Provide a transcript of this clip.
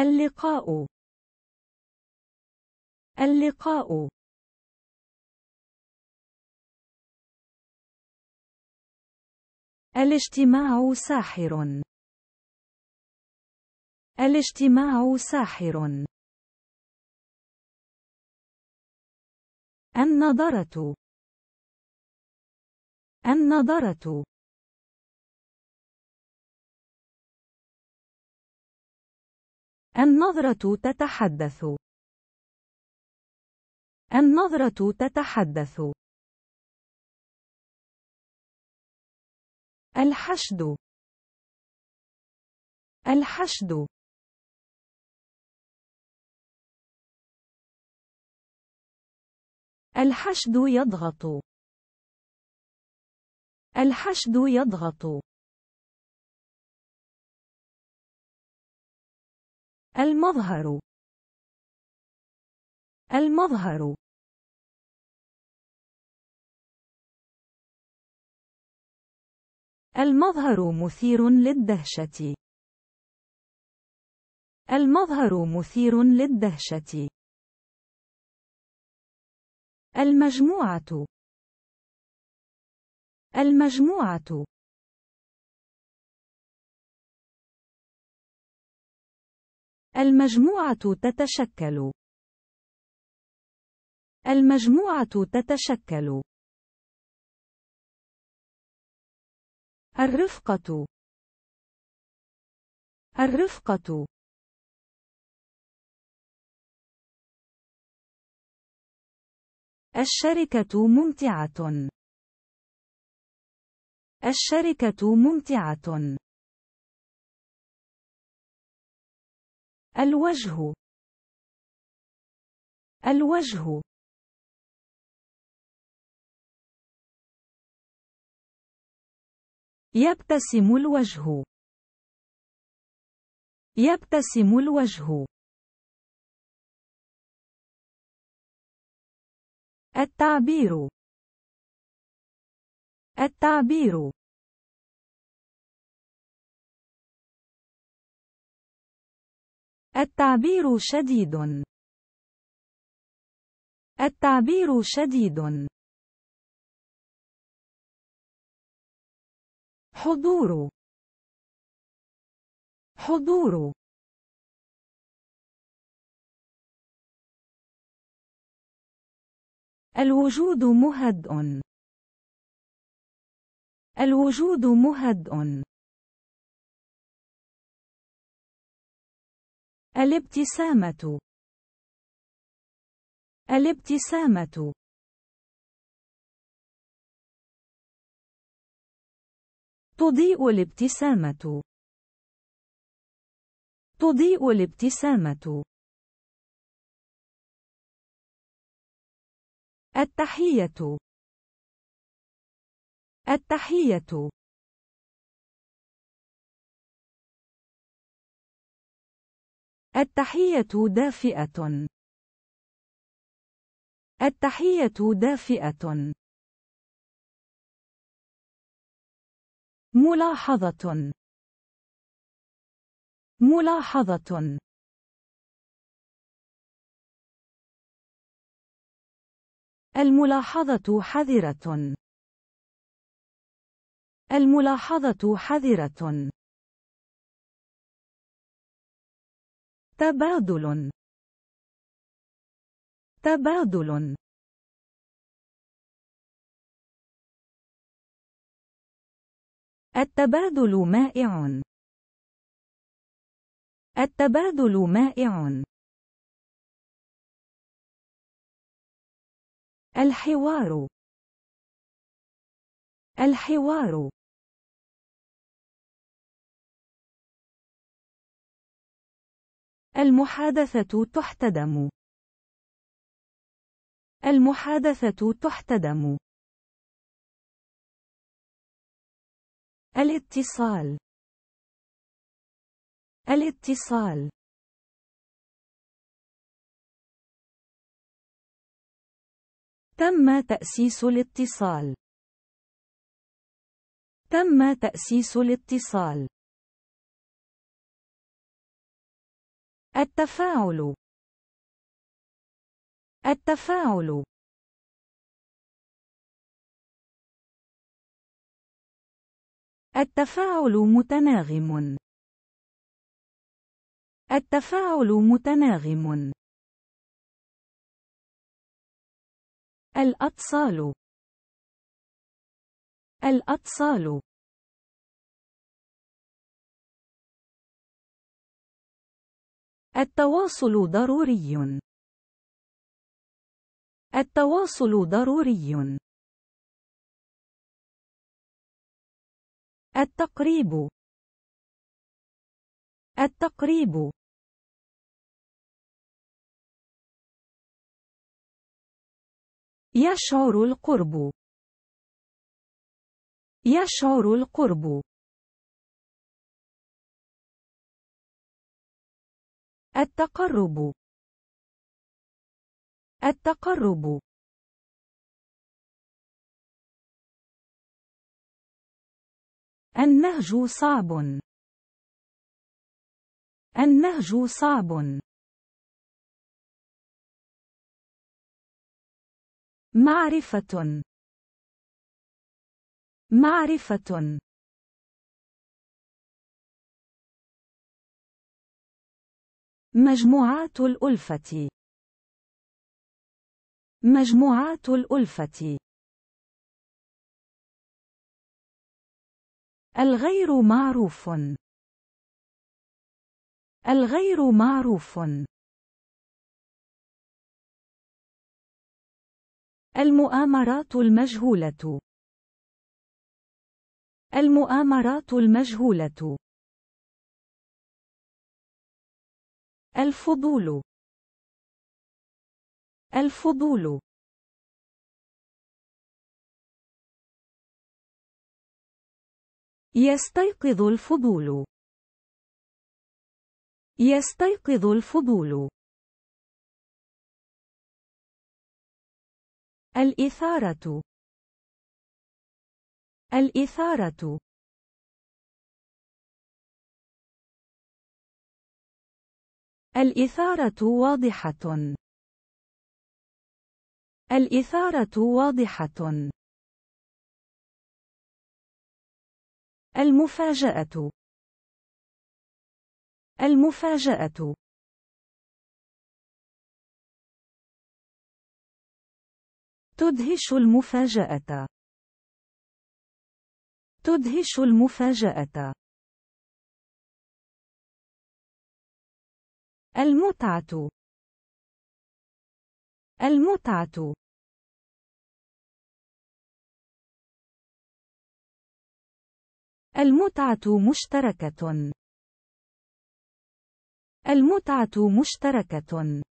اللقاء اللقاء الاجتماع ساحر الاجتماع ساحر النظرة النظرة النظرة تتحدث. النظرة تتحدث. الحشد. الحشد. الحشد يضغط. الحشد يضغط المظهر المظهر المظهر مثير للدهشة المظهر مثير للدهشة المجموعة المجموعة المجموعة تتشكل المجموعة تتشكل الرفقة الرفقة الشركة ممتعة الشركة ممتعة الوجه الوجه يبتسم الوجه يبتسم الوجه التعبير التعبير التعبير شديد التعبير شديد حضور حضور الوجود مهدئ الوجود مهدئ الابتسامة الابتسامة تضيء الابتسامة تضيء الابتسامة التحية التحية التحية دافئة. التحية دافئة. ملاحظة. ملاحظة. الملاحظة حذرة. الملاحظة حذرة تبادل تبادل التبادل مائع التبادل مائع الحوار الحوار المحادثة تحتدم. المحادثة تحتدم. الاتصال. الاتصال. تم تأسيس الاتصال. تم تأسيس الاتصال. التفاعل التفاعل التفاعل متناغم التفاعل متناغم الأتصال الأتصال التواصل ضروري التواصل ضروري التقريب التقريب يشعر القرب يشعر القرب التقرب التقرب النهج صعب النهج صعب معرفة معرفة مجموعات الألفة مجموعات الألفة الغير معروف الغير معروف المؤامرات المجهولة المؤامرات المجهولة الفضول الفضول يستيقظ الفضول يستيقظ الفضول الإثارة الإثارة الإثارة واضحة. الإثارة واضحة. المفاجأة. المفاجأة. تدهش المفاجأة. تدهش المفاجأة. المتعة المتعة المتعة مشتركة المتعة مشتركة